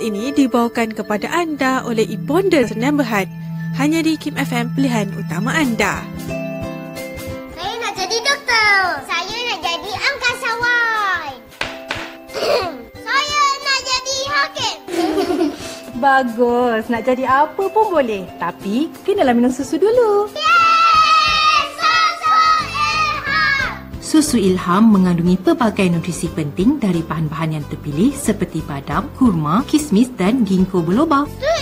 ini dibawakan kepada anda oleh Iponda Senam Berhad. Hanya di Kim FM, pilihan utama anda. Saya nak jadi doktor. Saya nak jadi angkasawan. Saya nak jadi hakim. Bagus. Nak jadi apa pun boleh. Tapi, kenalah minum susu dulu. Susu Ilham mengandungi pelbagai nutrisi penting dari bahan-bahan yang terpilih seperti badam, kurma, kismis dan ginkgo biloba. Hmm.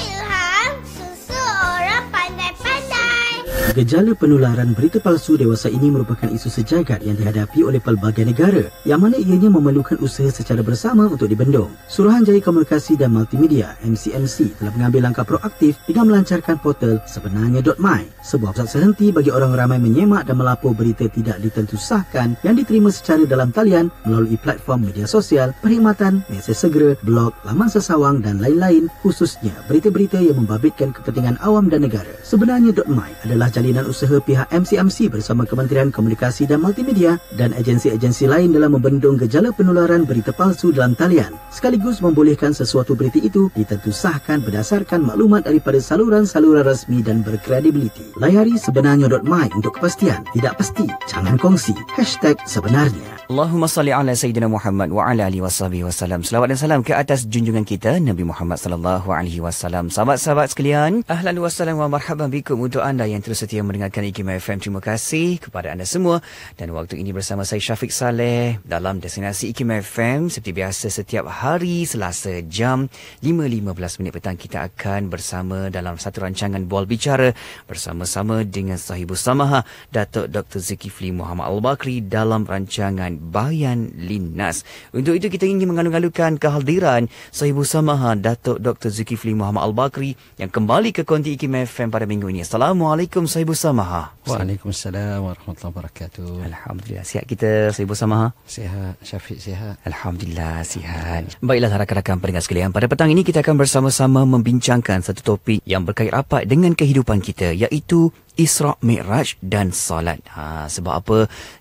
Gejala penularan berita palsu dewasa ini merupakan isu sejagat yang dihadapi oleh pelbagai negara yang mana ianya memerlukan usaha secara bersama untuk dibendung. Suruhanjaya Komunikasi dan Multimedia MCMC telah mengambil langkah proaktif dengan melancarkan portal sebenarnya.my sebuah pusat serhenti bagi orang ramai menyemak dan melapor berita tidak ditentu sahkan yang diterima secara dalam talian melalui platform media sosial, perkhidmatan, mesej segera, blog, laman sesawang dan lain-lain khususnya berita-berita yang membabitkan kepentingan awam dan negara. Sebenarnya.my adalah jalan pembinaan usaha pihak MCMC bersama Kementerian Komunikasi dan Multimedia dan agensi-agensi lain dalam membendung gejala penularan berita palsu dalam talian sekaligus membolehkan sesuatu berita itu ditentusahkan berdasarkan maklumat daripada saluran-saluran resmi dan berkredibiliti. Layari sebenarnya.my untuk kepastian. Tidak pasti. Jangan kongsi. Hashtag sebenarnya. Allahumma salli ala Sayyidina Muhammad wa ala alihi wa sahbihi wa salam. Selawat dan salam ke atas junjungan kita Nabi Muhammad sallallahu alaihi wasallam. Sahabat-sahabat sekalian, ahlan wa salam wa marhaban bikum untuk anda yang terus setia yang mendengarkan IKIM FM. Terima kasih kepada anda semua. Dan waktu ini bersama saya Syafiq Saleh dalam destinasi IKIM FM. Seperti biasa setiap hari selasa jam 5.15 minit petang kita akan bersama dalam satu rancangan bual bicara bersama-sama dengan sahibu samaha Datuk Dr. Zikifli Muhammad Al-Bakri dalam rancangan Bayan Linnas. Untuk itu kita ingin mengalung-alungkan kehadiran sahibu samaha Datuk Dr. Zikifli Muhammad Al-Bakri yang kembali ke konti IKIM FM pada minggu ini. Assalamualaikum sahibu. Saibu Samaha. Waalaikumsalam warahmatullahi wabarakatuh. Alhamdulillah. Sihat kita, Saibu Samaha? Sihat. Syafiq sihat. Alhamdulillah, sihat. Baiklah, rakan-rakan peringkat sekalian. Pada petang ini, kita akan bersama-sama membincangkan satu topik yang berkait rapat dengan kehidupan kita, iaitu Isra Mi'raj dan solat. Ha, sebab apa?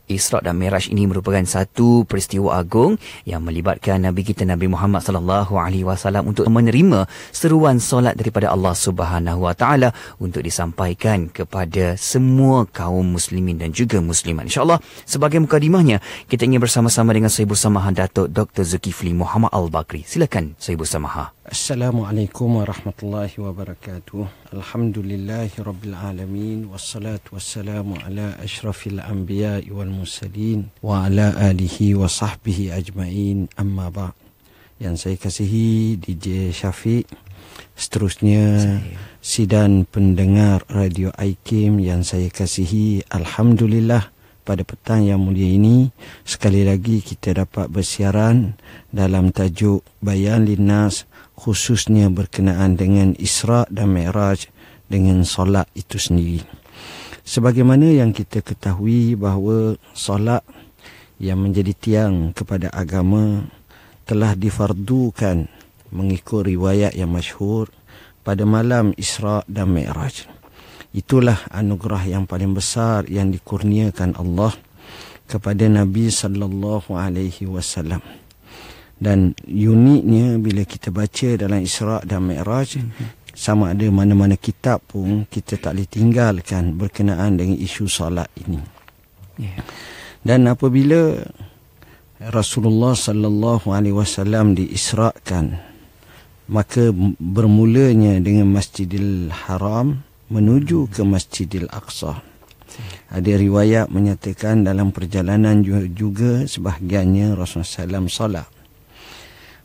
Isra dan Mi'raj ini merupakan satu peristiwa agung yang melibatkan Nabi kita Nabi Muhammad sallallahu alaihi wasallam untuk menerima seruan solat daripada Allah Subhanahu wa taala untuk disampaikan kepada semua kaum muslimin dan juga muslimat. Insya-Allah sebagai mukadimahnya kita ingin bersama-sama dengan Saibu Samaha Datuk Dr. Zulkifli Muhammad Al-Bakri. Silakan Saibu Samaha. Assalamualaikum warahmatullahi wabarakatuh. الحمد لله رب العالمين والصلاة والسلام على أشرف الأنبياء والمرسلين وعلى آله وصحبه أجمعين أما بعد yang saya kasihi DJ Syafiq Seterusnya saya. Sidan pendengar Radio Aikim Yang saya kasihi Alhamdulillah Pada petang yang mulia ini Sekali lagi kita dapat bersiaran Dalam tajuk Bayan Linnas khususnya berkenaan dengan Isra' dan Mi'raj dengan solat itu sendiri. Sebagaimana yang kita ketahui bahawa solat yang menjadi tiang kepada agama telah difardukan mengikut riwayat yang masyhur pada malam Isra' dan Mi'raj. Itulah anugerah yang paling besar yang dikurniakan Allah kepada Nabi sallallahu alaihi wasallam dan uniknya bila kita baca dalam Isra' dan Mi'raj hmm. sama ada mana-mana kitab pun kita tak boleh tinggalkan berkenaan dengan isu salat ini yeah. dan apabila Rasulullah sallallahu alaihi wasallam diisrakan maka bermulanya dengan Masjidil Haram menuju ke Masjidil Aqsa. Ada riwayat menyatakan dalam perjalanan juga sebahagiannya Rasulullah Sallam alaihi solat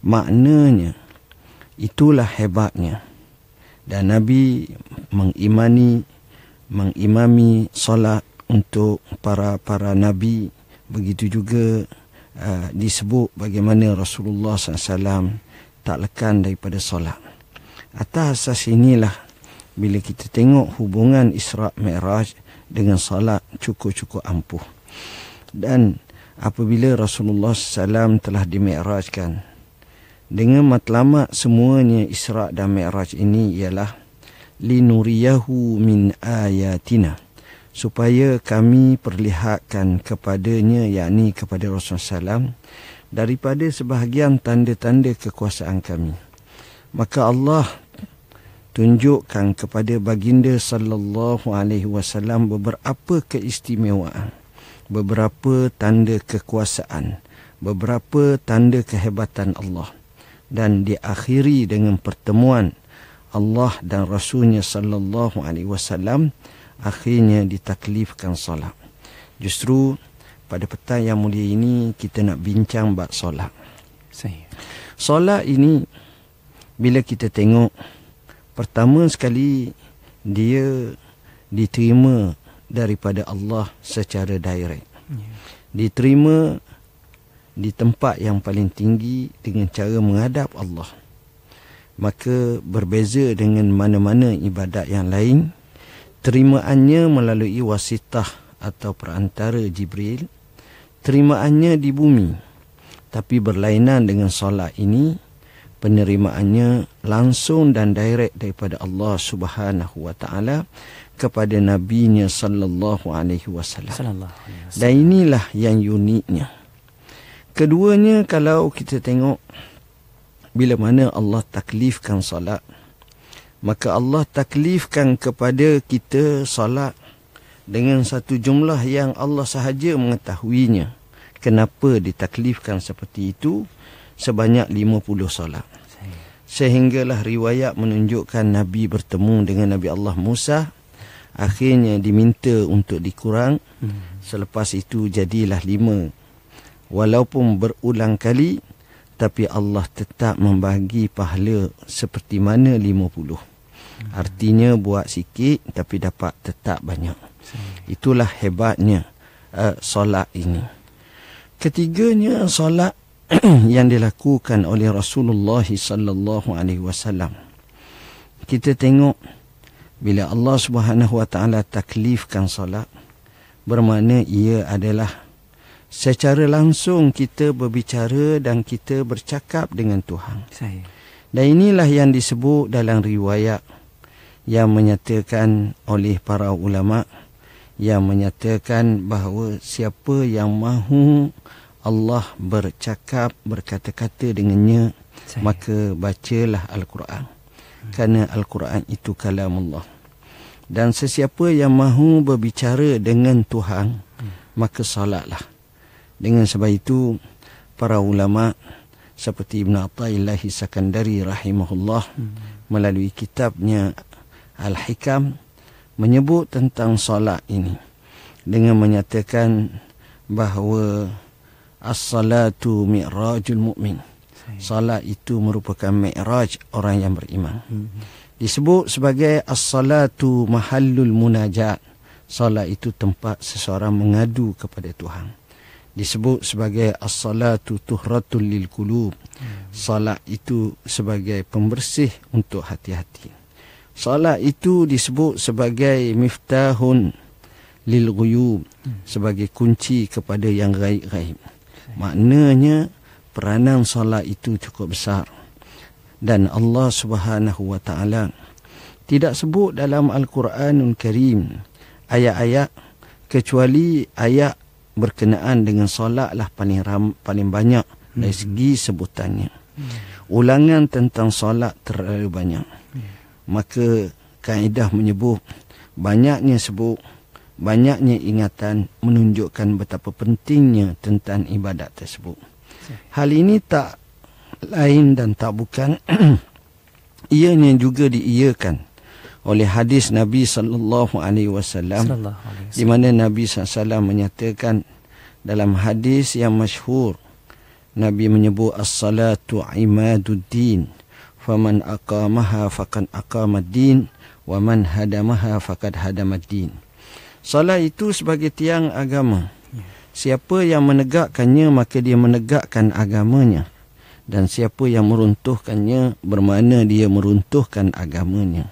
maknanya itulah hebatnya dan nabi mengimani mengimami solat untuk para-para nabi begitu juga uh, disebut bagaimana Rasulullah SAW tak lekan daripada solat atas asas inilah bila kita tengok hubungan Isra Mi'raj dengan solat cukup-cukup ampuh dan apabila Rasulullah SAW telah dimi'rajkan dengan matlamat semuanya Isra' dan Mi'raj ini ialah Linuriyahu min ayatina Supaya kami perlihatkan kepadanya yakni kepada Rasulullah SAW Daripada sebahagian tanda-tanda kekuasaan kami Maka Allah tunjukkan kepada baginda sallallahu alaihi wasallam beberapa keistimewaan beberapa tanda kekuasaan beberapa tanda kehebatan Allah dan diakhiri dengan pertemuan Allah dan Rasulnya sallallahu alaihi wasallam akhirnya ditaklifkan solat. Justru pada petang yang mulia ini kita nak bincang bab solat. Solat ini bila kita tengok pertama sekali dia diterima daripada Allah secara direct. Ya. Diterima di tempat yang paling tinggi dengan cara menghadap Allah maka berbeza dengan mana-mana ibadat yang lain terimaannya melalui wasitah atau perantara Jibril terimaannya di bumi tapi berlainan dengan solat ini penerimaannya langsung dan direct daripada Allah Subhanahu wa taala kepada nabinya sallallahu alaihi wasallam dan inilah yang uniknya Keduanya kalau kita tengok bila mana Allah taklifkan salat maka Allah taklifkan kepada kita salat dengan satu jumlah yang Allah sahaja mengetahuinya kenapa ditaklifkan seperti itu sebanyak 50 salat sehinggalah riwayat menunjukkan nabi bertemu dengan nabi Allah Musa akhirnya diminta untuk dikurang hmm. selepas itu jadilah lima walaupun berulang kali tapi Allah tetap membagi pahala seperti mana lima puluh. Artinya buat sikit tapi dapat tetap banyak. Itulah hebatnya uh, solat ini. Ketiganya solat yang dilakukan oleh Rasulullah sallallahu alaihi wasallam. Kita tengok bila Allah Subhanahu wa taala taklifkan solat bermakna ia adalah secara langsung kita berbicara dan kita bercakap dengan Tuhan. Saya. Dan inilah yang disebut dalam riwayat yang menyatakan oleh para ulama yang menyatakan bahawa siapa yang mahu Allah bercakap berkata-kata dengannya Saya. maka bacalah al-Quran. kerana al-Quran itu kalam Allah. Dan sesiapa yang mahu berbicara dengan Tuhan hmm. maka solatlah. Dengan sebab itu para ulama seperti Ibn Athaillah Sakandari rahimahullah melalui kitabnya Al-Hikam menyebut tentang solat ini dengan menyatakan bahawa as-salatu mi'rajul mu'min. Salat itu merupakan mi'raj orang yang beriman. Hmm. Disebut sebagai as-salatu mahallul munajat. Salat itu tempat seseorang mengadu kepada Tuhan disebut sebagai as-salatu tuhratul lil qulub. Hmm. Salat itu sebagai pembersih untuk hati-hati. Salat itu disebut sebagai miftahun lil ghuyub hmm. sebagai kunci kepada yang gaib-gaib. Maknanya peranan salat itu cukup besar. Dan Allah Subhanahu wa taala tidak sebut dalam al-Quranul Karim ayat-ayat kecuali ayat berkenaan dengan solat lah paling ram, paling banyak hmm. dari segi sebutannya. Hmm. Ulangan tentang solat terlalu banyak. Hmm. Maka kaedah menyebut banyaknya sebut banyaknya ingatan menunjukkan betapa pentingnya tentang ibadat tersebut. Hal ini tak lain dan tak bukan ianya juga diiyakan oleh hadis Nabi sallallahu alaihi wasallam di mana Nabi sallallahu menyatakan dalam hadis yang masyhur Nabi menyebut as-salatu imaduddin faman aqamaha faqad aqamaddin wa man hadamaha faqad hadamaddin Salat itu sebagai tiang agama Siapa yang menegakkannya maka dia menegakkan agamanya dan siapa yang meruntuhkannya bermana dia meruntuhkan agamanya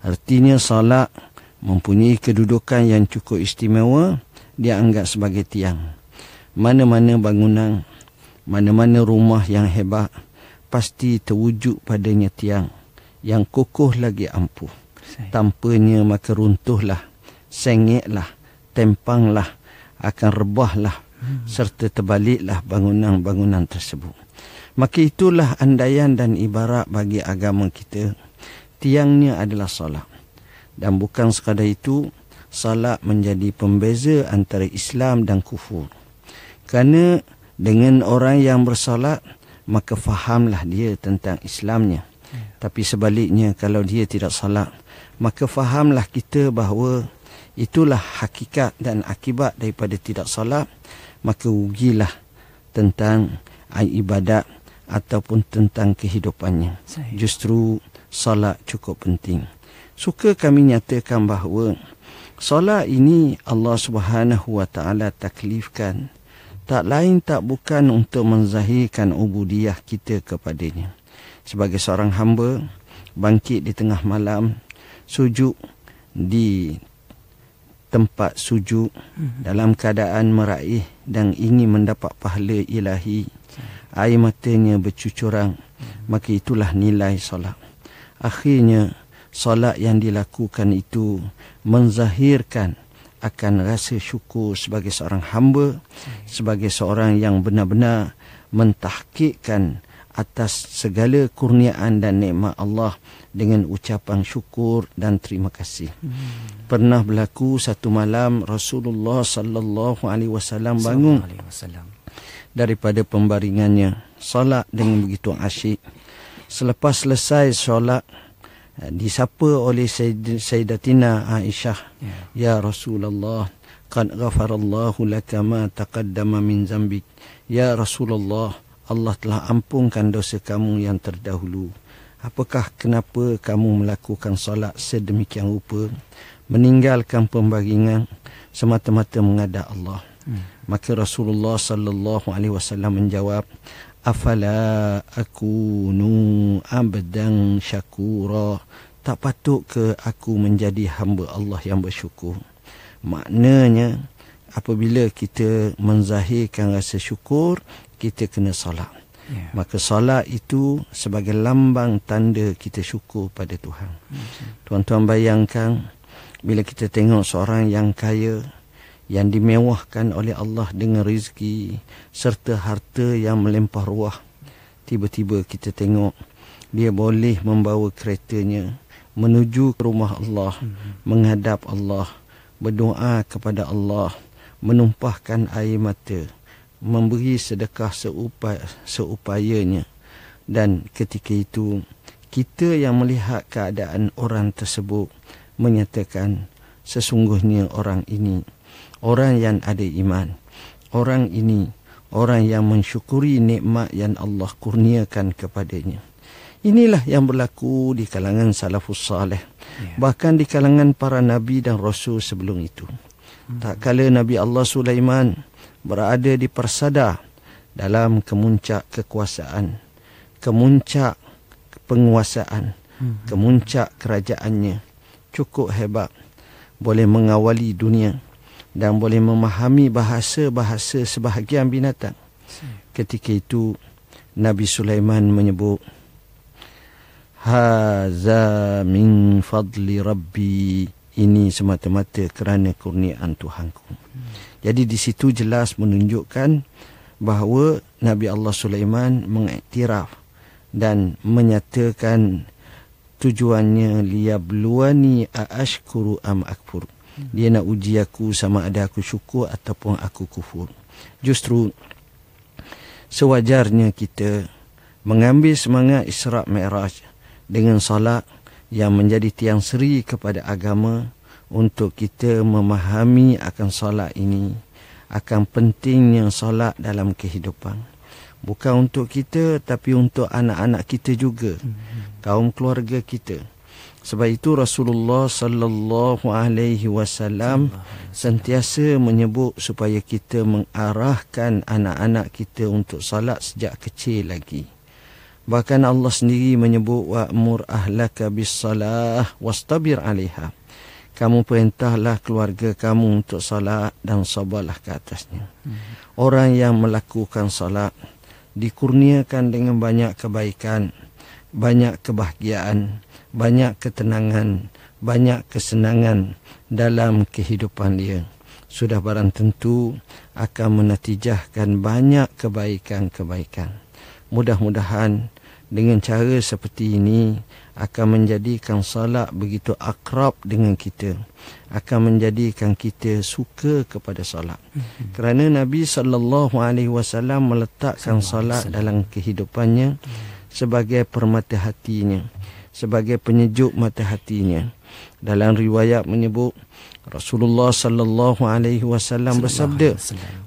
Artinya solat mempunyai kedudukan yang cukup istimewa Dia anggap sebagai tiang. Mana-mana bangunan, mana-mana rumah yang hebat pasti terwujud padanya tiang yang kukuh lagi ampuh. Tanpanya maka runtuhlah, sengitlah, tempanglah, akan rebahlah hmm. serta terbaliklah bangunan-bangunan tersebut. Maka itulah andaian dan ibarat bagi agama kita tiangnya adalah salat dan bukan sekadar itu salat menjadi pembeza antara Islam dan kufur kerana dengan orang yang bersalat maka fahamlah dia tentang Islamnya tapi sebaliknya kalau dia tidak salat maka fahamlah kita bahawa itulah hakikat dan akibat daripada tidak salat maka ugilah tentang ibadat ataupun tentang kehidupannya justru solat cukup penting. Suka kami nyatakan bahawa solat ini Allah Subhanahu Wa Taala taklifkan tak lain tak bukan untuk menzahirkan ubudiah kita kepadanya. Sebagai seorang hamba bangkit di tengah malam sujud di tempat sujud mhm. dalam keadaan meraih dan ingin mendapat pahala ilahi air matanya bercucuran mhm. maka itulah nilai solat akhirnya solat yang dilakukan itu menzahirkan akan rasa syukur sebagai seorang hamba sebagai seorang yang benar-benar mentahkikkan atas segala kurniaan dan nikmat Allah dengan ucapan syukur dan terima kasih. Hmm. Pernah berlaku satu malam Rasulullah sallallahu alaihi wasallam bangun daripada pembaringannya solat dengan begitu asyik selepas selesai solat eh, disapa oleh Sayyidatina Aisyah yeah. ya Rasulullah kan ghafarallahu laka ma taqaddama min zambik ya Rasulullah Allah telah ampunkan dosa kamu yang terdahulu apakah kenapa kamu melakukan solat sedemikian rupa meninggalkan pembagingan semata-mata mengada Allah hmm. maka Rasulullah sallallahu alaihi wasallam menjawab afala aku nu abdan syakura tak patut ke aku menjadi hamba Allah yang bersyukur maknanya apabila kita menzahirkan rasa syukur kita kena solat Yeah. Maka solat itu sebagai lambang tanda kita syukur pada Tuhan. Okay. Hmm. Tuan-tuan bayangkan bila kita tengok seorang yang kaya, yang dimewahkan oleh Allah dengan rezeki serta harta yang melempah ruah. Tiba-tiba kita tengok dia boleh membawa keretanya menuju ke rumah Allah, menghadap Allah, berdoa kepada Allah, menumpahkan air mata, memberi sedekah seupaya seupayanya. Dan ketika itu, kita yang melihat keadaan orang tersebut menyatakan sesungguhnya orang ini orang yang ada iman. Orang ini orang yang mensyukuri nikmat yang Allah kurniakan kepadanya. Inilah yang berlaku di kalangan salafus salih. Yeah. Bahkan di kalangan para nabi dan rasul sebelum itu. hmm Tak kala Nabi Allah Sulaiman berada di persada dalam kemuncak kekuasaan, kemuncak penguasaan, mm kemuncak kerajaannya. Cukup hebat boleh mengawali dunia. hmm dan boleh memahami bahasa-bahasa sebahagian binatang. Ketika itu Nabi Sulaiman menyebut Haza min fadli rabbi ini semata-mata kerana kurniaan Tuhanku. Hmm. Jadi di situ jelas menunjukkan bahawa Nabi Allah Sulaiman mengiktiraf dan menyatakan tujuannya liabluani aashkuru am akfuru. Hmm. Dia nak uji aku sama ada aku syukur ataupun aku kufur. Justru sewajarnya kita mengambil semangat Isra' Mi'raj dengan salat yang menjadi tiang seri kepada agama untuk kita memahami akan salat ini, akan pentingnya salat dalam kehidupan. Bukan untuk kita tapi untuk anak-anak kita juga, hmm. kaum keluarga kita. Sebab itu Rasulullah sallallahu alaihi wasallam sentiasa menyebut supaya kita mengarahkan anak-anak kita untuk salat sejak kecil lagi. Bahkan Allah sendiri menyebut wa mur ahlaka bis salah wastabir alaiha. Kamu perintahlah keluarga kamu untuk salat dan sabarlah ke atasnya. Orang yang melakukan salat dikurniakan dengan banyak kebaikan, banyak kebahagiaan banyak ketenangan, banyak kesenangan dalam kehidupan dia. Sudah barang tentu akan menatijahkan banyak kebaikan-kebaikan. Mudah-mudahan dengan cara seperti ini akan menjadikan solat begitu akrab dengan kita. Akan menjadikan kita suka kepada solat. Mm-hmm. Kerana Nabi sallallahu alaihi wasallam meletakkan solat dalam kehidupannya mm-hmm. sebagai permata hatinya. Mm-hmm sebagai penyejuk mata hatinya. Dalam riwayat menyebut Rasulullah sallallahu alaihi wasallam bersabda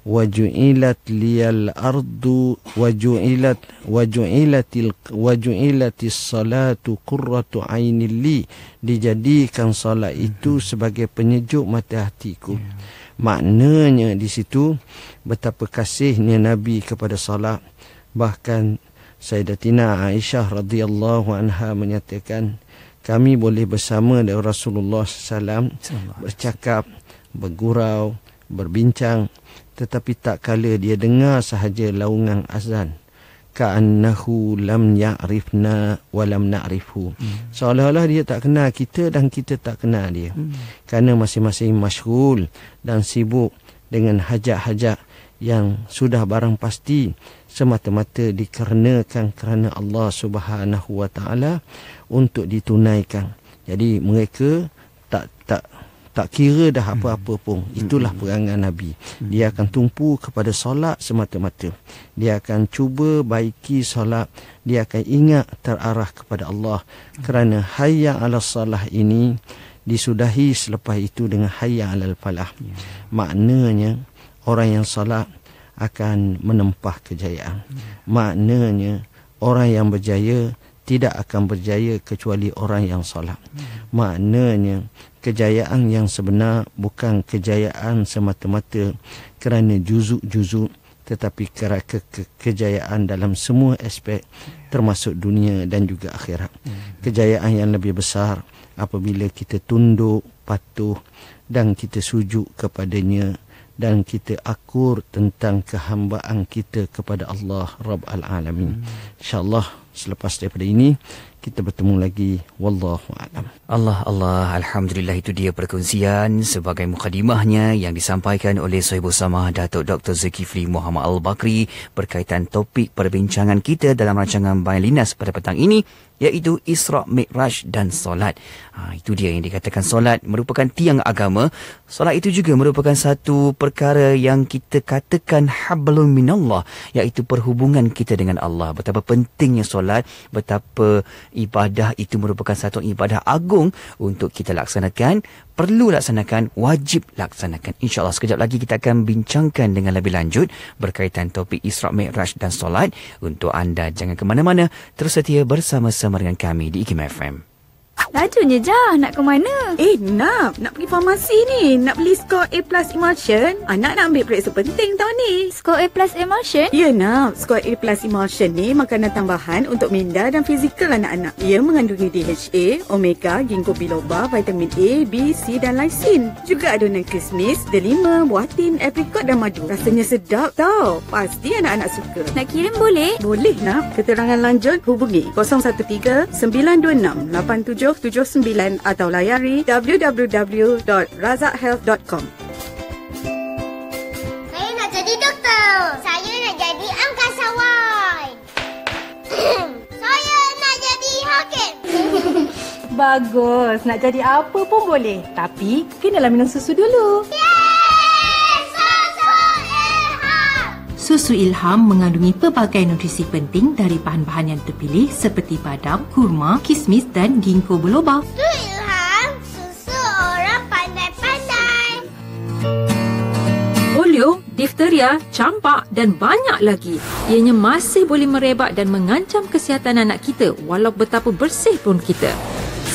waju'ilat liyal ardu waju'ilat waju'ilatil waju'ilatis salatu qurratu aini li dijadikan salat itu hmm. sebagai penyejuk mata hatiku ya. maknanya di situ betapa kasihnya nabi kepada salat bahkan Sayyidatina Aisyah radhiyallahu anha menyatakan kami boleh bersama dengan Rasulullah Sallam bercakap, bergurau, berbincang tetapi tak kala dia dengar sahaja laungan azan ka'annahu lam ya'rifna wa lam na'rifhu hmm. seolah-olah dia tak kenal kita dan kita tak kenal dia hmm. kerana masing-masing masyhul dan sibuk dengan hajat-hajat yang sudah barang pasti semata-mata dikarenakan kerana Allah Subhanahu Wa Taala untuk ditunaikan. Jadi mereka tak tak tak kira dah hmm. apa-apa pun. Hmm. Itulah perangai Nabi. Hmm. Dia akan tumpu kepada solat semata-mata. Dia akan cuba baiki solat. Dia akan ingat terarah kepada Allah. Kerana hayya ala salah ini disudahi selepas itu dengan hayya ala falah. Ya. Maknanya orang yang solat akan menempah kejayaan. Maknanya orang yang berjaya tidak akan berjaya kecuali orang yang solat. Maknanya kejayaan yang sebenar bukan kejayaan semata-mata kerana juzuk-juzuk tetapi kerana ke- ke- kejayaan dalam semua aspek termasuk dunia dan juga akhirat. Kejayaan yang lebih besar apabila kita tunduk patuh dan kita sujud kepadanya dan kita akur tentang kehambaan kita kepada Allah Rabb al-alamin. Hmm. Insya-Allah selepas daripada ini kita bertemu lagi wallahu alam Allah Allah alhamdulillah itu dia perkongsian sebagai mukadimahnya yang disampaikan oleh Sohibu Sama Datuk Dr Zulkifli Muhammad Al Bakri berkaitan topik perbincangan kita dalam rancangan Bailinas pada petang ini iaitu Isra Mikraj dan solat. Ha, itu dia yang dikatakan solat merupakan tiang agama. Solat itu juga merupakan satu perkara yang kita katakan hablum minallah iaitu perhubungan kita dengan Allah. Betapa pentingnya solat, betapa ibadah itu merupakan satu ibadah agung untuk kita laksanakan perlu laksanakan wajib laksanakan insyaallah sekejap lagi kita akan bincangkan dengan lebih lanjut berkaitan topik Isra Mikraj dan solat untuk anda jangan ke mana-mana terus setia bersama-sama dengan kami di IKIM FM Lajunya Jah, nak ke mana? Eh, nak. Nak pergi farmasi ni. Nak beli skor A plus emulsion. Anak ah, nak ambil periksa penting tau ni. Skor A plus emulsion? Ya, nak. Skor A plus emulsion ni makanan tambahan untuk minda dan fizikal anak-anak. Ia mengandungi DHA, omega, ginkgo biloba, vitamin A, B, C dan lysine. Juga adunan kismis, delima, buatin, apricot dan madu. Rasanya sedap tau. Pasti anak-anak suka. Nak kirim boleh? Boleh, nak. Keterangan lanjut, hubungi 013 926 87 1779 atau layari www.razakhealth.com. Saya nak jadi doktor. Saya nak jadi angkasawan. Saya nak jadi hakim. Bagus. Nak jadi apa pun boleh. Tapi, kenalah minum susu dulu. Ya. Susu Ilham mengandungi pelbagai nutrisi penting dari bahan-bahan yang terpilih seperti badam, kurma, kismis dan ginkgo biloba. Susu Ilham, susu orang pandai-pandai. Polio, difteria, campak dan banyak lagi. Ianya masih boleh merebak dan mengancam kesihatan anak kita walau betapa bersih pun kita.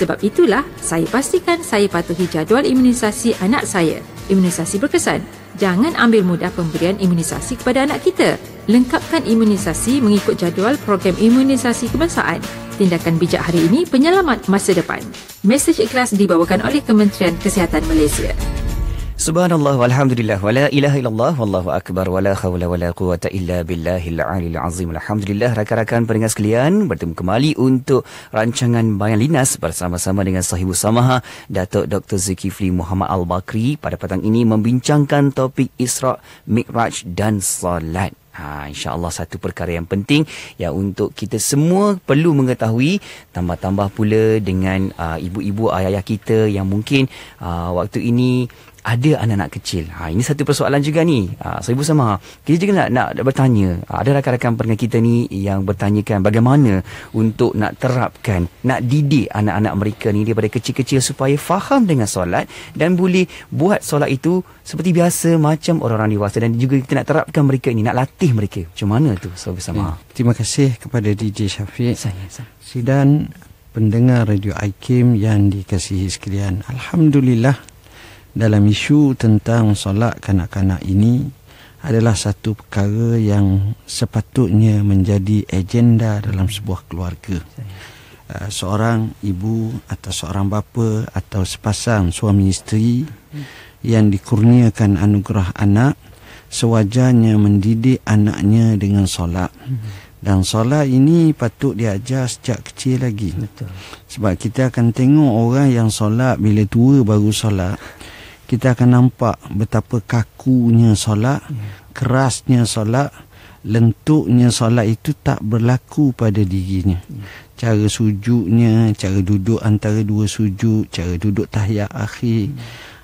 Sebab itulah saya pastikan saya patuhi jadual imunisasi anak saya. Imunisasi berkesan jangan ambil mudah pemberian imunisasi kepada anak kita. Lengkapkan imunisasi mengikut jadual program imunisasi kebangsaan. Tindakan bijak hari ini penyelamat masa depan. Mesej ikhlas dibawakan oleh Kementerian Kesihatan Malaysia. Subhanallah walhamdulillah wala ilaha illallah wallahu akbar wala khawla wala quwata illa billahil alil azim alhamdulillah rakan-rakan peringat sekalian bertemu kembali untuk rancangan Bayang Linas bersama-sama dengan sahibu samaha Datuk Dr. Zulkifli Muhammad Al-Bakri pada petang ini membincangkan topik Isra' Mi'raj dan Salat Ha, InsyaAllah satu perkara yang penting yang untuk kita semua perlu mengetahui tambah-tambah pula dengan uh, ibu-ibu, ayah-ayah kita yang mungkin uh, waktu ini ada anak-anak kecil. Ha, ini satu persoalan juga ni. Ha, so Ibu sama, kita juga nak, nak bertanya. Ha, ada rakan-rakan pendengar kita ni yang bertanyakan bagaimana untuk nak terapkan, nak didik anak-anak mereka ni daripada kecil-kecil supaya faham dengan solat dan boleh buat solat itu seperti biasa macam orang-orang dewasa dan juga kita nak terapkan mereka ni, nak latih mereka. Macam mana tu? So Ibu sama. Ya, hmm. terima kasih kepada DJ Syafiq. Saya, saya. Sidan pendengar Radio Aikim yang dikasihi sekalian. Alhamdulillah dalam isu tentang solat kanak-kanak ini adalah satu perkara yang sepatutnya menjadi agenda dalam sebuah keluarga. Ah, seorang ibu atau seorang bapa atau sepasang suami isteri hmm. yang dikurniakan anugerah anak sewajarnya mendidik anaknya dengan solat. Hmm. Dan solat ini patut diajar sejak kecil lagi. Sebab kita akan tengok orang yang solat bila tua baru solat kita akan nampak betapa kakunya solat, ya. kerasnya solat, lentuknya solat itu tak berlaku pada dirinya. Ya. Cara sujudnya, cara duduk antara dua sujud, cara duduk tahiyat akhir, ya.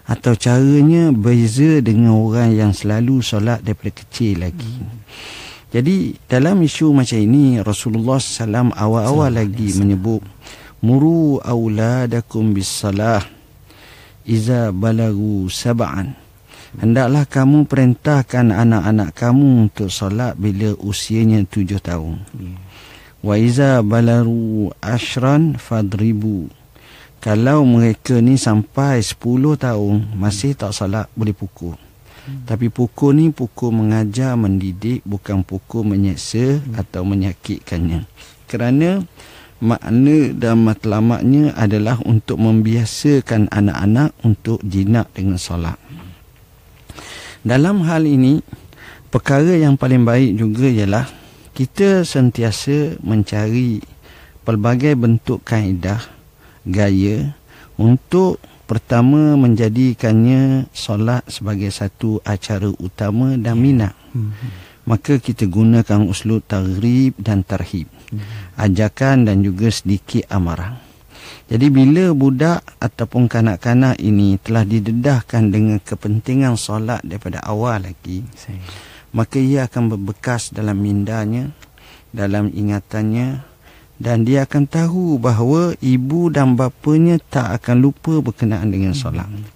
atau caranya berbeza dengan orang yang selalu solat daripada kecil lagi. Ya. Jadi dalam isu macam ini Rasulullah SAW awal-awal lagi menyebut Muru awladakum bisalah iza balagu saban hendaklah kamu perintahkan anak-anak kamu untuk solat bila usianya tujuh tahun wa iza balaru ashran fadribu kalau mereka ni sampai 10 tahun masih tak solat boleh pukul Hmm. Tapi pukul ni pukul mengajar, mendidik Bukan pukul menyeksa hmm. atau menyakitkannya Kerana makna dan matlamatnya adalah untuk membiasakan anak-anak untuk jinak dengan solat. Dalam hal ini, perkara yang paling baik juga ialah kita sentiasa mencari pelbagai bentuk kaedah, gaya untuk pertama menjadikannya solat sebagai satu acara utama dan ya. minat. Hmm. hmm maka kita gunakan uslub tarhib dan tarhib hmm. ajakan dan juga sedikit amarah jadi bila budak ataupun kanak-kanak ini telah didedahkan dengan kepentingan solat daripada awal lagi maka ia akan berbekas dalam mindanya dalam ingatannya dan dia akan tahu bahawa ibu dan bapanya tak akan lupa berkenaan dengan solat. Hmm,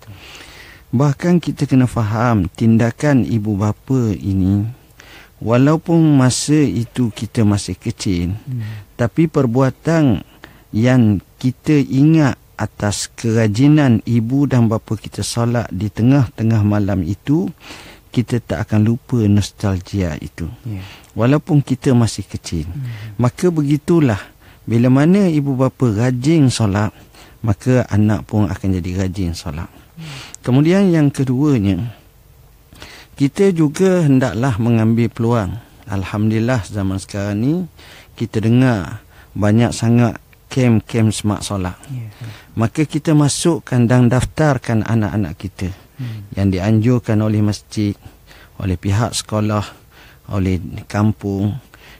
Bahkan kita kena faham tindakan ibu bapa ini walaupun masa itu kita masih kecil hmm. tapi perbuatan yang kita ingat atas kerajinan ibu dan bapa kita solat di tengah-tengah malam itu kita tak akan lupa nostalgia itu yeah. walaupun kita masih kecil hmm. maka begitulah bila mana ibu bapa rajin solat maka anak pun akan jadi rajin solat hmm. kemudian yang keduanya hmm kita juga hendaklah mengambil peluang. Alhamdulillah zaman sekarang ni kita dengar banyak sangat kem-kem semak solat. Ya. Maka kita masukkan dan daftarkan anak-anak kita hmm. yang dianjurkan oleh masjid, oleh pihak sekolah, oleh kampung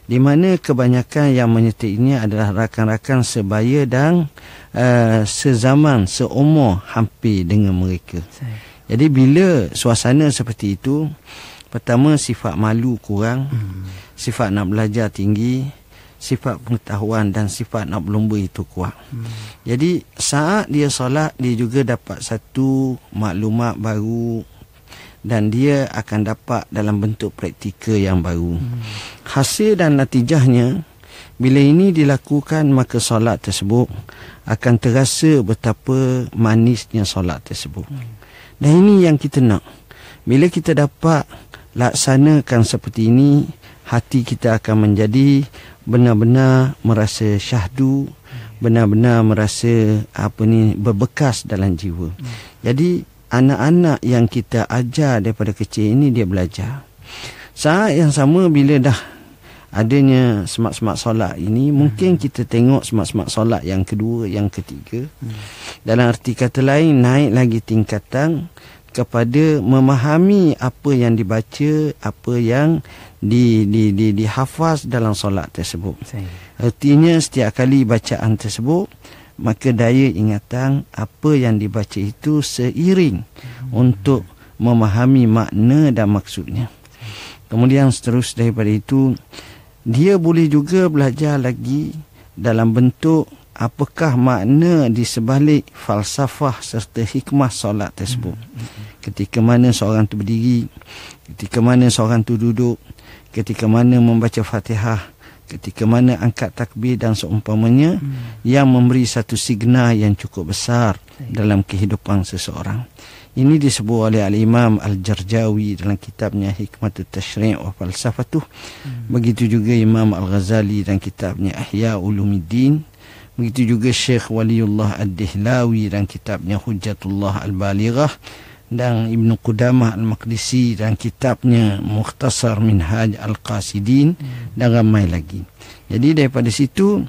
di mana kebanyakan yang menyertai ini adalah rakan-rakan sebaya dan uh, sezaman, seumur hampir dengan mereka. Jadi bila suasana seperti itu, pertama sifat malu kurang, hmm. sifat nak belajar tinggi, sifat pengetahuan dan sifat nak berlumba itu kuat. Hmm. Jadi saat dia solat, dia juga dapat satu maklumat baru, dan dia akan dapat dalam bentuk praktika yang baru. Hmm. Hasil dan natijahnya bila ini dilakukan maka solat tersebut akan terasa betapa manisnya solat tersebut. Hmm. Dan ini yang kita nak. Bila kita dapat laksanakan seperti ini, hati kita akan menjadi benar-benar merasa syahdu, hmm. benar-benar merasa apa ni berbekas dalam jiwa. Hmm. Jadi anak-anak yang kita ajar daripada kecil ini dia belajar. Saat yang sama bila dah adanya semak-semak solat ini hmm. mungkin kita tengok semak-semak solat yang kedua yang ketiga hmm. dalam arti kata lain naik lagi tingkatan kepada memahami apa yang dibaca apa yang di di di dihafaz dalam solat tersebut. Artinya setiap kali bacaan tersebut maka daya ingatan apa yang dibaca itu seiring hmm. untuk memahami makna dan maksudnya. Kemudian seterusnya daripada itu, dia boleh juga belajar lagi dalam bentuk apakah makna di sebalik falsafah serta hikmah solat tersebut. Hmm. Ketika mana seorang itu berdiri, ketika mana seorang itu duduk, ketika mana membaca fatihah, hmm ketika mana angkat takbir dan seumpamanya hmm. yang memberi satu signal yang cukup besar Saya. dalam kehidupan seseorang. Ini disebut oleh Al-Imam Al-Jarjawi dalam kitabnya Hikmatul Tashri' wa Falsafatuh. Hmm. Begitu juga Imam Al-Ghazali dalam kitabnya Ahya Ulumuddin. Begitu juga Syekh Waliullah Ad-Dihlawi dalam kitabnya Hujjatullah Al-Balighah dan Ibn Qudamah al makdisi dan kitabnya Mukhtasar Minhaj Al-Qasidin hmm. dan ramai lagi. Jadi daripada situ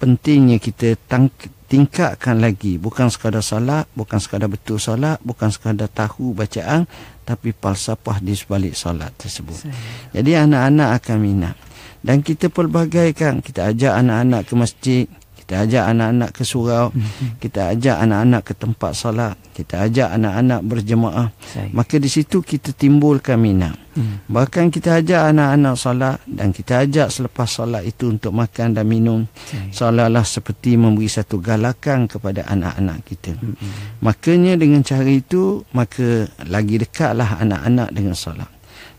pentingnya kita tang- tingkatkan lagi bukan sekadar salat, bukan sekadar betul salat, bukan sekadar tahu bacaan tapi falsafah di sebalik salat tersebut. Jadi anak-anak akan minat. Dan kita pelbagaikan, kita ajak anak-anak ke masjid, kita ajak anak-anak ke surau kita ajak anak-anak ke tempat salat, kita ajak anak-anak berjemaah maka di situ kita timbulkan minat hmm. bahkan kita ajak anak-anak salat dan kita ajak selepas salat itu untuk makan dan minum seolah seperti memberi satu galakan kepada anak-anak kita hmm. makanya dengan cara itu maka lagi dekatlah anak-anak dengan salat.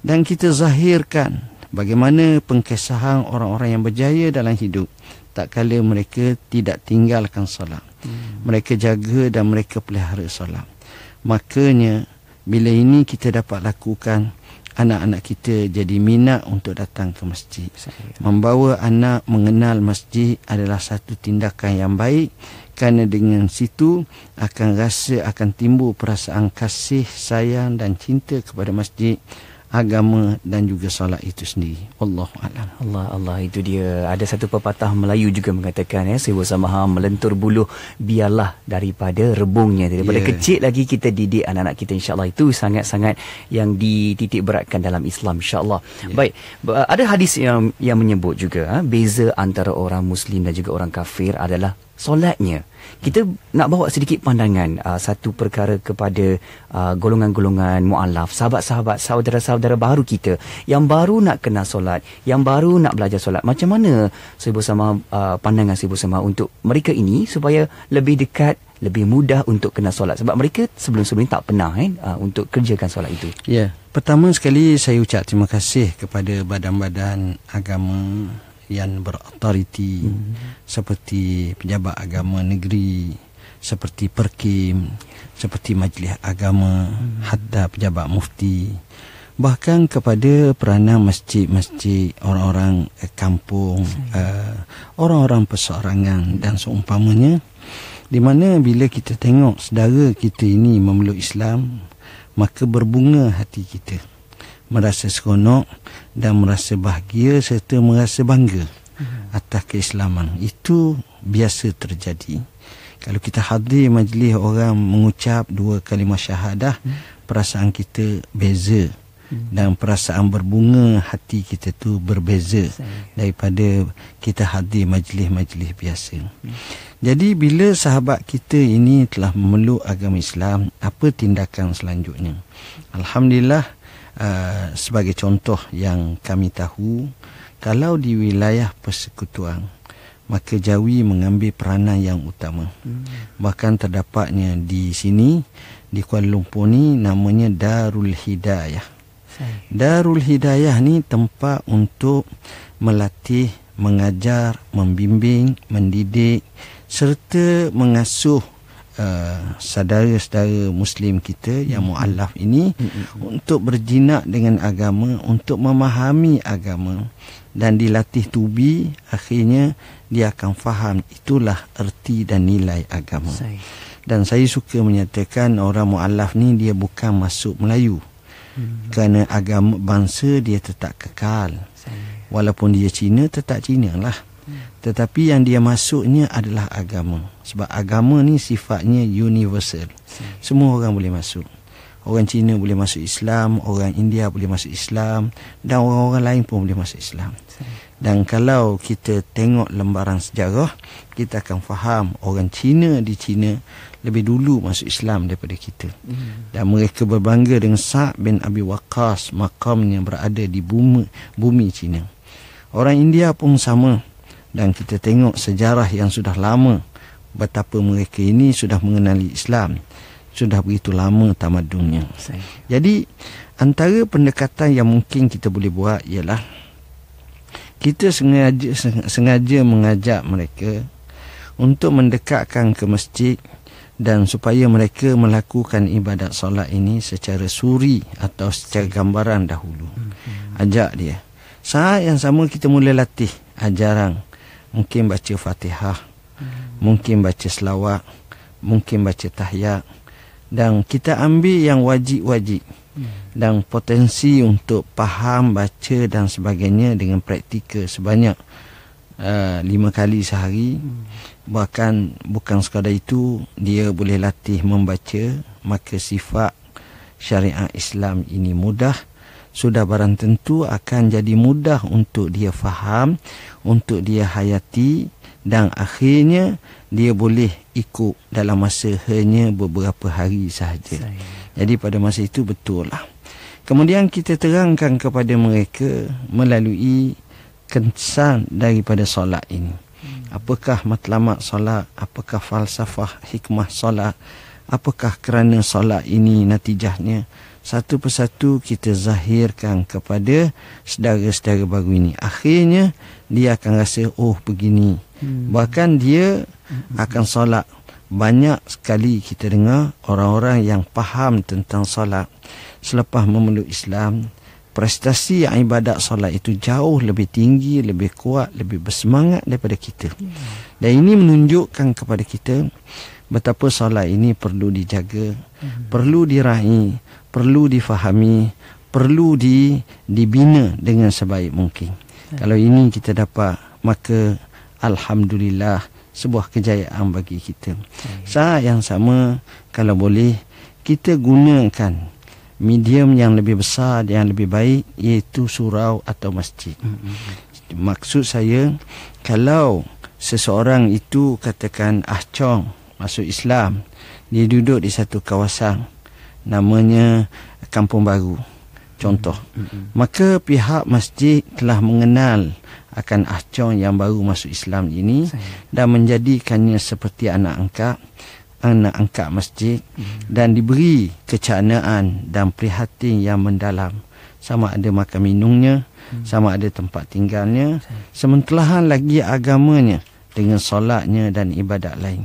dan kita zahirkan bagaimana pengkisahan orang-orang yang berjaya dalam hidup tak kala mereka tidak tinggalkan solat. Hmm. Mereka jaga dan mereka pelihara solat. Makanya bila ini kita dapat lakukan anak-anak kita jadi minat untuk datang ke masjid. Membawa anak mengenal masjid adalah satu tindakan yang baik kerana dengan situ akan rasa akan timbul perasaan kasih, sayang dan cinta kepada masjid agama dan juga solat itu sendiri. Wallahu alam. Allah Allah itu dia. Ada satu pepatah Melayu juga mengatakan eh, ya, sewa samaha melentur buluh biarlah daripada rebungnya. Daripada yeah. kecil lagi kita didik anak-anak kita insya Allah itu sangat-sangat yang dititik beratkan dalam Islam insyaallah. Yeah. Baik, ada hadis yang yang menyebut juga ha, beza antara orang muslim dan juga orang kafir adalah solatnya kita nak bawa sedikit pandangan uh, satu perkara kepada uh, golongan-golongan mualaf, sahabat-sahabat, saudara-saudara baru kita yang baru nak kena solat, yang baru nak belajar solat. Macam mana sibu sama uh, pandangan sibu sama untuk mereka ini supaya lebih dekat lebih mudah untuk kena solat sebab mereka sebelum-sebelum ini tak pernah kan uh, untuk kerjakan solat itu. Ya. Yeah. Pertama sekali saya ucap terima kasih kepada badan-badan agama yang berautoriti hmm. seperti pejabat agama negeri seperti perkim seperti majlis agama hmm. hatta pejabat mufti bahkan kepada peranan masjid-masjid orang-orang eh, kampung hmm. eh, orang-orang persorangan dan seumpamanya di mana bila kita tengok saudara kita ini memeluk Islam maka berbunga hati kita merasa seronok dan merasa bahagia serta merasa bangga mhm. atas keislaman. Itu biasa terjadi. Kalau kita hadir majlis orang mengucap dua kalimah syahadah, hmm. perasaan kita beza hmm. dan perasaan berbunga hati kita tu berbeza Saya. daripada kita hadir majlis-majlis biasa. Hmm. Jadi bila sahabat kita ini telah memeluk agama Islam, apa tindakan selanjutnya? Alhamdulillah Ah, sebagai contoh yang kami tahu kalau di wilayah persekutuan maka jawi mengambil peranan yang utama hmm. bahkan terdapatnya di sini di Kuala Lumpur ni namanya Darul Hidayah Darul Hidayah ni tempat untuk melatih, mengajar, membimbing, mendidik serta mengasuh Uh, saudara-saudara Muslim kita yang hmm. mualaf ini hmm untuk berjinak dengan agama, untuk memahami agama dan dilatih tubi, akhirnya dia akan faham itulah erti dan nilai agama. Say. Dan saya suka menyatakan orang mualaf ni dia bukan masuk Melayu hmm kerana agama bangsa dia tetap kekal. Say. Walaupun dia Cina tetap Cina lah. Tetapi yang dia masuknya adalah agama. Sebab agama ni sifatnya universal. Semua orang boleh masuk. Orang Cina boleh masuk Islam, orang India boleh masuk Islam dan orang-orang lain pun boleh masuk Islam. Dan kalau kita tengok lembaran sejarah, kita akan faham orang Cina di Cina lebih dulu masuk Islam daripada kita. Dan mereka berbangga dengan Sa' bin Abi Waqqas, makamnya berada di bumi bumi Cina. Orang India pun sama dan kita tengok sejarah yang sudah lama betapa mereka ini sudah mengenali Islam sudah begitu lama tamadunnya. Hmm, Jadi antara pendekatan yang mungkin kita boleh buat ialah kita sengaja sengaja mengajak mereka untuk mendekatkan ke masjid dan supaya mereka melakukan ibadat solat ini secara suri atau secara gambaran dahulu. Hmm, hmm. Ajak dia. Saat yang sama kita mula latih ajaran mungkin baca fatihah mungkin baca selawat mungkin baca tahiyat dan kita ambil yang wajib-wajib dan potensi untuk faham baca dan sebagainya dengan praktika sebanyak Uh, lima kali sehari hmm. bahkan bukan sekadar itu dia boleh latih membaca maka sifat syariat Islam ini mudah hmm sudah barang tentu akan jadi mudah untuk dia faham, untuk dia hayati dan akhirnya dia boleh ikut dalam masa hanya beberapa hari sahaja. Jadi pada masa itu betul lah. Kemudian kita terangkan kepada mereka melalui kesan daripada solat ini. Hmm. Apakah matlamat solat? Apakah falsafah hikmah solat? Apakah kerana solat ini natijahnya? satu persatu kita zahirkan kepada saudara-saudara baru ini. Akhirnya dia akan rasa oh begini. Hmm. Bahkan dia hmm. akan solat. Banyak sekali kita dengar orang-orang yang faham tentang solat selepas memeluk Islam, prestasi yang ibadat solat itu jauh lebih tinggi, lebih kuat, lebih bersemangat daripada kita. Hmm. Dan ini menunjukkan kepada kita betapa solat ini perlu dijaga, hmm. perlu diraih perlu difahami, perlu di, dibina dengan sebaik mungkin. Ya. Kalau ini kita dapat, maka alhamdulillah sebuah kejayaan bagi kita. Ya. Saat yang sama, kalau boleh kita gunakan medium yang lebih besar yang lebih baik iaitu surau atau masjid. Ya. Maksud saya kalau seseorang itu katakan ahcong masuk Islam dia duduk di satu kawasan namanya Kampung Baru contoh mm -hmm. maka pihak masjid telah mengenal akan ahcong yang baru masuk Islam ini dan menjadikannya seperti anak angkat anak angkat masjid mm -hmm. dan diberi kecanaan dan prihatin yang mendalam sama ada makan minumnya mm -hmm. sama ada tempat tinggalnya sementelahan lagi agamanya dengan solatnya dan ibadat lain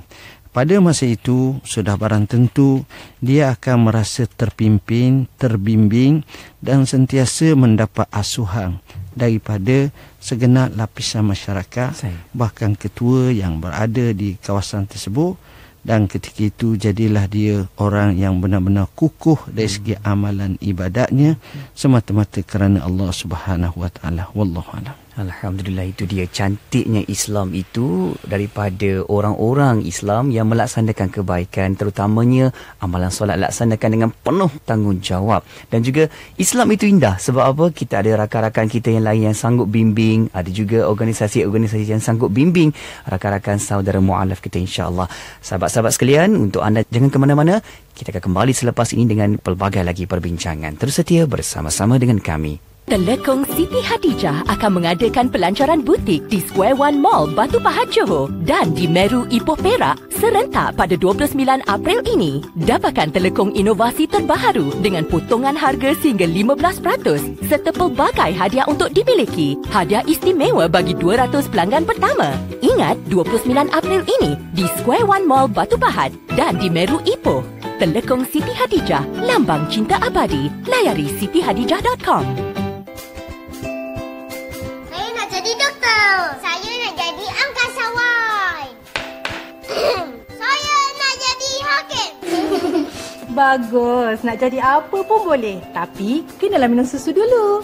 pada masa itu sudah barang tentu dia akan merasa terpimpin, terbimbing dan sentiasa mendapat asuhan daripada segenap lapisan masyarakat bahkan ketua yang berada di kawasan tersebut dan ketika itu jadilah dia orang yang benar-benar kukuh dari segi amalan ibadatnya hmm. semata-mata kerana Allah Subhanahu wa taala wallahu alam Alhamdulillah itu dia cantiknya Islam itu daripada orang-orang Islam yang melaksanakan kebaikan terutamanya amalan solat laksanakan dengan penuh tanggungjawab dan juga Islam itu indah sebab apa kita ada rakan-rakan kita yang lain yang sanggup bimbing ada juga organisasi-organisasi yang sanggup bimbing rakan-rakan saudara mualaf kita insyaAllah sahabat-sahabat sekalian untuk anda jangan ke mana-mana kita akan kembali selepas ini dengan pelbagai lagi perbincangan terus setia bersama-sama dengan kami Telekong Siti Hadijah akan mengadakan pelancaran butik di Square One Mall Batu Pahat Johor dan di Meru Ipoh Perak serentak pada 29 April ini. Dapatkan telekong inovasi terbaru dengan potongan harga sehingga 15% serta pelbagai hadiah untuk dimiliki. Hadiah istimewa bagi 200 pelanggan pertama. Ingat 29 April ini di Square One Mall Batu Pahat dan di Meru Ipoh. Telekong Siti Hadijah, lambang cinta abadi. Layari sitihadijah.com. bagus. Nak jadi apa pun boleh. Tapi, kena minum susu dulu.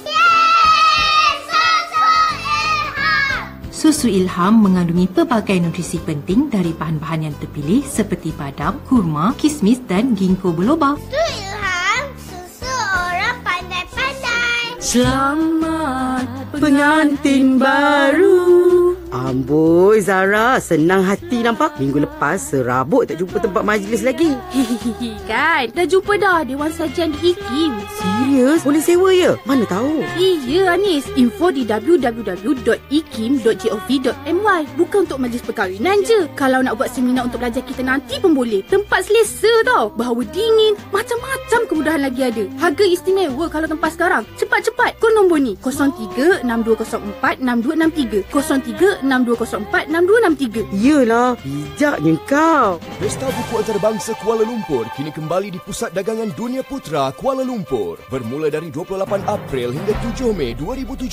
Susu Ilham mengandungi pelbagai nutrisi penting dari bahan-bahan yang terpilih seperti badam, kurma, kismis dan ginkgo biloba. Susu Ilham, susu orang pandai-pandai. Selamat pengantin baru. Amboi Zara, senang hati nampak. Minggu lepas serabut tak jumpa tempat majlis lagi. Hihihi, kan? Dah jumpa dah Dewan Sajian di IKIM. Serius? Boleh sewa ya? Mana tahu? Iya Anis, info di www.ikim.gov.my. Bukan untuk majlis perkahwinan je. Kalau nak buat seminar untuk pelajar kita nanti pun boleh. Tempat selesa tau. Bahawa dingin, macam-macam kemudahan lagi ada. Harga istimewa kalau tempat sekarang. Cepat-cepat, kau nombor ni. 03-6204-6263. 03 0163 Yelah, bijaknya kau. Pesta Buku Antarabangsa Kuala Lumpur kini kembali di Pusat Dagangan Dunia Putra Kuala Lumpur. Bermula dari 28 April hingga 7 Mei 2017.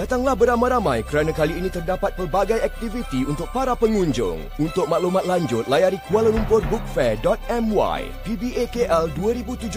Datanglah beramai-ramai kerana kali ini terdapat pelbagai aktiviti untuk para pengunjung. Untuk maklumat lanjut, layari Kuala Lumpur Bookfair.my PBAKL 2017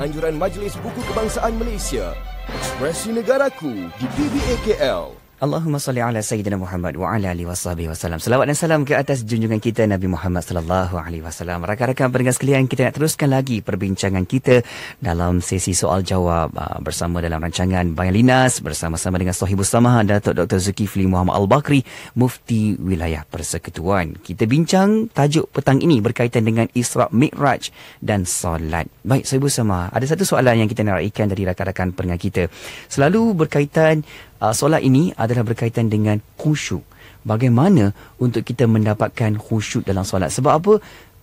Anjuran Majlis Buku Kebangsaan Malaysia Ekspresi Negaraku di PBAKL. Allahumma salli ala sayyidina Muhammad wa ala alihi wasallam. wasallam. Selawat dan salam ke atas junjungan kita Nabi Muhammad sallallahu alaihi wasallam. Rakan-rakan pendengar sekalian, kita nak teruskan lagi perbincangan kita dalam sesi soal jawab uh, bersama dalam rancangan Bayan Linas bersama-sama dengan Sohibus Samaha Datuk Dr. Fli Muhammad Al-Bakri, Mufti Wilayah Persekutuan. Kita bincang tajuk petang ini berkaitan dengan Isra Mi'raj dan solat. Baik, Sohibus Samah. ada satu soalan yang kita nak raikan dari rakan-rakan pendengar kita. Selalu berkaitan uh, solat ini adalah berkaitan dengan khusyuk. Bagaimana untuk kita mendapatkan khusyuk dalam solat? Sebab apa?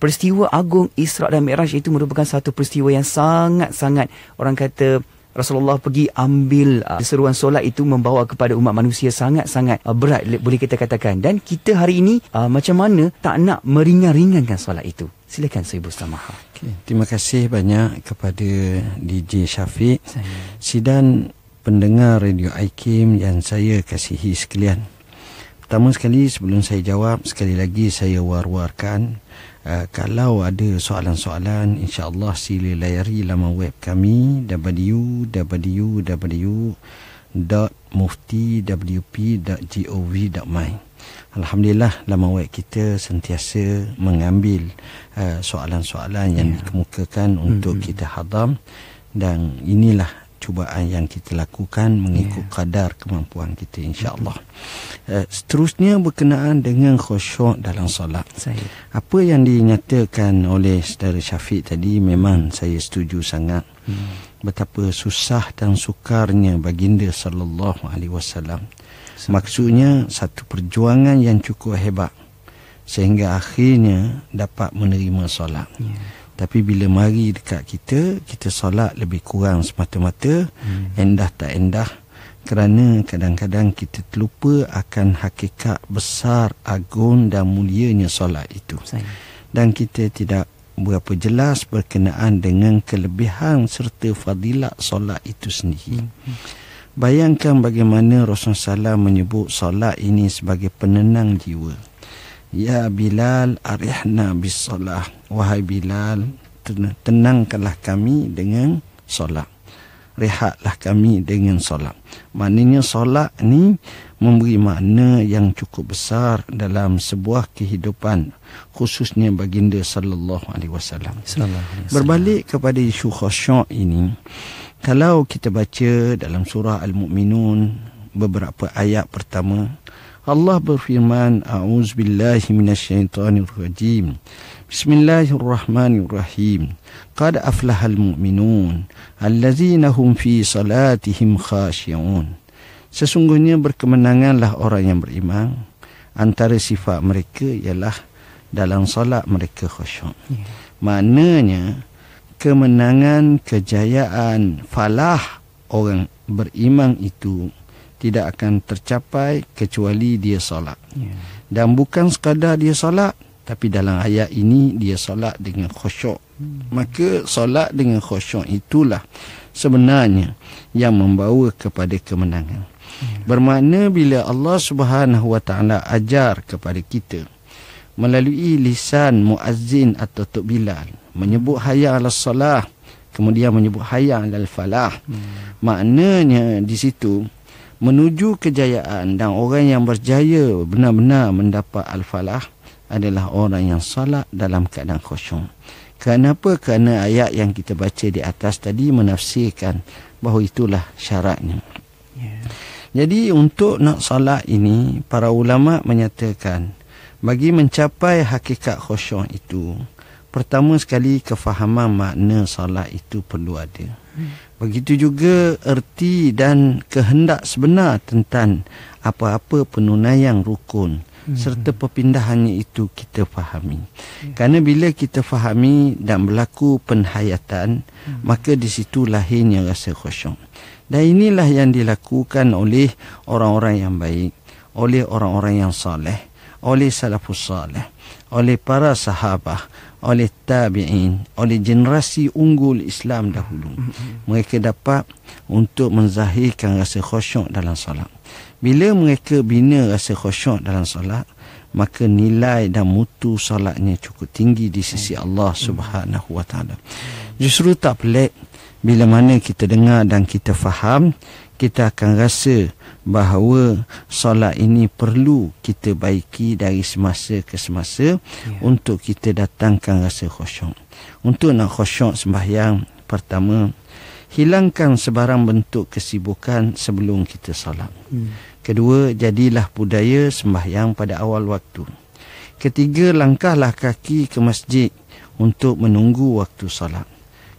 Peristiwa agung Isra dan Mi'raj itu merupakan satu peristiwa yang sangat-sangat orang kata Rasulullah pergi ambil uh, seruan solat itu membawa kepada umat manusia sangat-sangat uh, berat boleh kita katakan dan kita hari ini uh, macam mana tak nak meringan-ringankan solat itu silakan Sayyid Ustamah okay. terima kasih banyak kepada DJ Syafiq Saya. Sidan pendengar Radio Aikim yang saya kasihi sekalian. Pertama sekali sebelum saya jawab, sekali lagi saya war-warkan uh, kalau ada soalan-soalan insyaallah sila layari laman web kami www.muftiwp.gov.my. Alhamdulillah laman web kita sentiasa mengambil uh, soalan-soalan yang yeah. dikemukakan hmm, untuk mm-hmm. kita hadam dan inilah cubaan yang kita lakukan mengikut yeah. kadar kemampuan kita insyaallah. Uh, seterusnya berkenaan dengan khusyuk dalam solat. Saya. Apa yang dinyatakan oleh saudara Syafiq tadi memang saya setuju sangat. Hmm. Betapa susah dan sukarnya baginda sallallahu alaihi wasallam. Maksudnya satu perjuangan yang cukup hebat sehingga akhirnya dapat menerima solat. Yeah tapi bila mari dekat kita kita solat lebih kurang semata-mata hmm. endah tak endah kerana kadang-kadang kita terlupa akan hakikat besar agung dan mulianya solat itu dan kita tidak berapa jelas berkenaan dengan kelebihan serta fadilat solat itu sendiri hmm. bayangkan bagaimana Rasulullah SAW menyebut solat ini sebagai penenang jiwa Ya Bilal arihna solah. Wahai Bilal Tenangkanlah kami dengan solat Rehatlah kami dengan solat Maknanya solat ni Memberi makna yang cukup besar Dalam sebuah kehidupan Khususnya baginda Sallallahu Alaihi Wasallam Berbalik kepada isu khosyok ini Kalau kita baca dalam surah Al-Mu'minun Beberapa ayat pertama Allah berfirman auzubillahi minasyaitonirrajim Bismillahirrahmanirrahim Qad aflahal mu'minun allazina hum fi salatihim khashiyun Sesungguhnya berkemenanganlah orang yang beriman antara sifat mereka ialah dalam solat mereka khusyuk ya. maknanya kemenangan kejayaan falah orang beriman itu tidak akan tercapai kecuali dia solat. Yeah. Dan bukan sekadar dia solat, tapi dalam ayat ini dia solat dengan khusyuk. Hmm. Maka solat dengan khusyuk itulah sebenarnya yang membawa kepada kemenangan. Hmm. Bermakna bila Allah Subhanahu Wa Taala ajar kepada kita melalui lisan muazzin atau Tok Bilal menyebut haya al solah kemudian menyebut haya al-falah hmm. maknanya di situ menuju kejayaan dan orang yang berjaya benar-benar mendapat al-falah adalah orang yang salat dalam keadaan kosong. Kenapa? Kerana ayat yang kita baca di atas tadi menafsirkan bahawa itulah syaratnya. Yeah. Jadi untuk nak salat ini, para ulama menyatakan bagi mencapai hakikat khusyuk itu, pertama sekali kefahaman makna salat itu perlu ada. Hmm. Begitu juga erti dan kehendak sebenar tentang apa-apa penunaian rukun hmm. serta perpindahannya itu kita fahami. Hmm. Karena bila kita fahami dan berlaku penhayatan, hmm. maka di situ lahirnya rasa khusyuk. Dan inilah yang dilakukan oleh orang-orang yang baik, oleh orang-orang yang saleh, oleh salafus saleh, oleh para sahabat, oleh tabi'in oleh generasi unggul Islam dahulu mm-hmm. mereka dapat untuk menzahirkan rasa khusyuk dalam solat bila mereka bina rasa khusyuk dalam solat maka nilai dan mutu solatnya cukup tinggi di sisi mm. Allah mm. Subhanahu wa taala justru tak pelik bila mana kita dengar dan kita faham kita akan rasa bahawa solat ini perlu kita baiki dari semasa ke semasa yeah. untuk kita datangkan rasa khusyuk. Untuk nak khusyuk sembahyang pertama hilangkan sebarang bentuk kesibukan sebelum kita solat. Hmm. Kedua, jadilah budaya sembahyang pada awal waktu. Ketiga, langkahlah kaki ke masjid untuk menunggu waktu solat.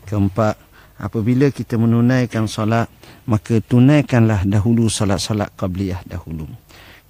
Keempat, apabila kita menunaikan solat maka tunaikanlah dahulu solat-solat qabliyah dahulu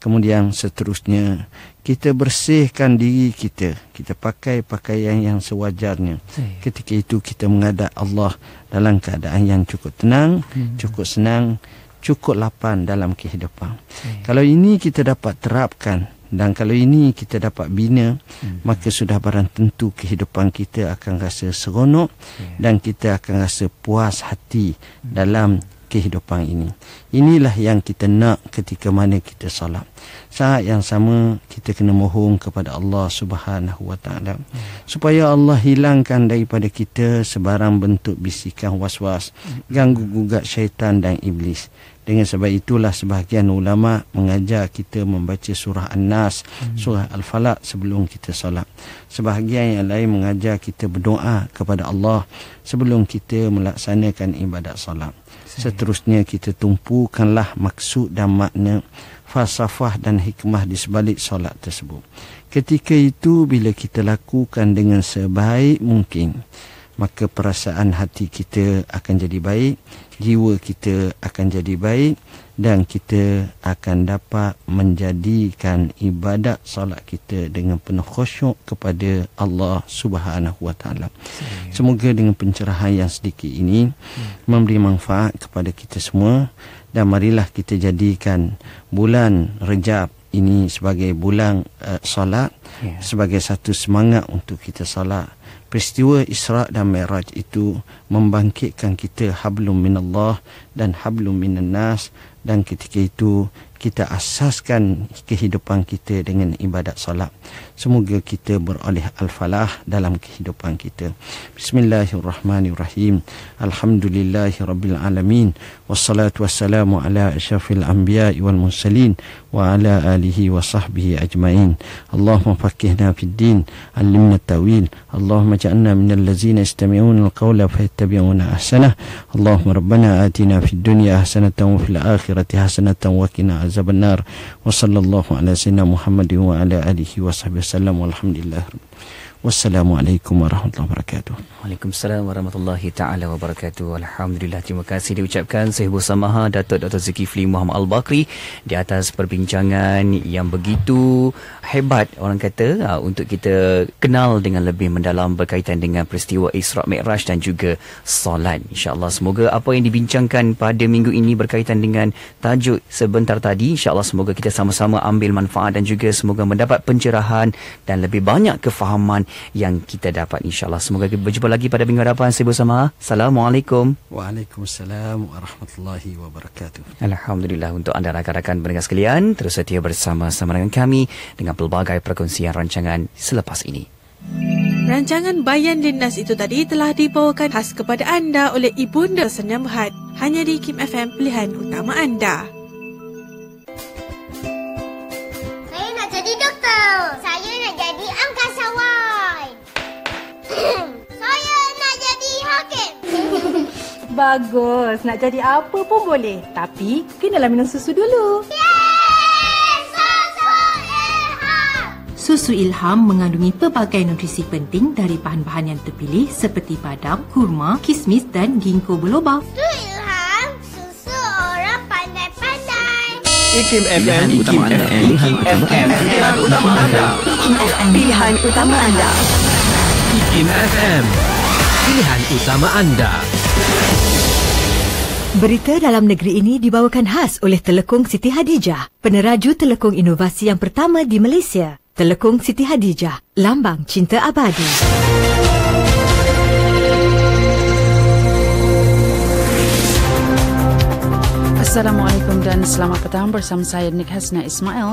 kemudian seterusnya kita bersihkan diri kita kita pakai pakaian yang sewajarnya ketika itu kita mengadap Allah dalam keadaan yang cukup tenang hmm. cukup senang cukup lapan dalam kehidupan kalau ini kita dapat terapkan dan kalau ini kita dapat bina hmm. maka sudah barang tentu kehidupan kita akan rasa seronok yeah. dan kita akan rasa puas hati hmm. dalam kehidupan ini inilah yang kita nak ketika mana kita solat saat yang sama kita kena mohon kepada Allah Subhanahu Wa Taala hmm. supaya Allah hilangkan daripada kita sebarang bentuk bisikan was-was hmm. ganggu gugat syaitan dan iblis dengan sebab itulah sebahagian ulama mengajar kita membaca surah An-Nas, hmm. surah Al-Falaq sebelum kita solat. Sebahagian yang lain mengajar kita berdoa kepada Allah sebelum kita melaksanakan ibadat solat. Seterusnya kita tumpukanlah maksud dan makna falsafah dan hikmah di sebalik solat tersebut. Ketika itu bila kita lakukan dengan sebaik mungkin maka perasaan hati kita akan jadi baik jiwa kita akan jadi baik dan kita akan dapat menjadikan ibadat solat kita dengan penuh khusyuk kepada Allah Subhanahu Wa Taala. Semoga dengan pencerahan yang sedikit ini hmm. memberi manfaat kepada kita semua dan marilah kita jadikan bulan Rejab ini sebagai bulan uh, solat yeah. sebagai satu semangat untuk kita solat peristiwa Isra' dan Mi'raj itu membangkitkan kita hablum minallah dan hablum nas dan ketika itu kita asaskan kehidupan kita dengan ibadat salat. Semoga kita beroleh al-falah dalam kehidupan kita. Bismillahirrahmanirrahim. Alhamdulillahirabbil alamin. Wassalatu wassalamu ala asyrafil anbiya'i wal mursalin wa ala alihi wa sahbihi ajmain Allahumma faqihna fid din allimna tawil Allahumma ja'alna minal ladzina yastami'una al-qawla fayattabi'una ahsana Allahumma rabbana atina fid dunya hasanatan wa fil akhirati hasanatan wa qina azaban nar wa sallallahu ala sayyidina Muhammad wa ala alihi wa sahbihi sallam walhamdulillah Wassalamualaikum warahmatullahi wabarakatuh. Waalaikumsalam warahmatullahi taala wabarakatuh. Alhamdulillah terima kasih diucapkan Sehbu Samaha Datuk Dr Zikifli Muhammad Al Bakri di atas perbincangan yang begitu hebat orang kata ah, untuk kita kenal dengan lebih mendalam berkaitan dengan peristiwa Isra Mikraj dan juga solat. Insya-Allah semoga apa yang dibincangkan pada minggu ini berkaitan dengan tajuk sebentar tadi insya-Allah semoga kita sama-sama ambil manfaat dan juga semoga mendapat pencerahan dan lebih banyak kefahaman yang kita dapat insyaAllah. Semoga kita berjumpa lagi pada minggu hadapan. Saya bersama. Assalamualaikum. Waalaikumsalam warahmatullahi wabarakatuh. Alhamdulillah untuk anda rakan-rakan pendengar sekalian. Terus setia bersama-sama dengan kami dengan pelbagai perkongsian rancangan selepas ini. Rancangan Bayan Linnas itu tadi telah dibawakan khas kepada anda oleh Ibunda Senyam Hat. Hanya di Kim FM, pilihan utama anda. Bagus. Nak jadi apa pun boleh. Tapi, kenalah minum susu dulu. Susu Ilham! mengandungi pelbagai nutrisi penting dari bahan-bahan yang terpilih seperti badam, kurma, kismis dan ginkgo biloba. Susu Ilham, susu orang pandai-pandai. Ikim FM, pilihan utama anda. Ikim FM, pilihan utama anda. Ikim FM, pilihan utama anda. Ikim FM, pilihan utama anda. Pilihan utama anda. Berita dalam negeri ini dibawakan khas oleh Telekung Siti Hadijah, peneraju telekung inovasi yang pertama di Malaysia. Telekung Siti Hadijah, lambang cinta abadi. Assalamualaikum dan selamat petang bersama saya Nik Hasna Ismail.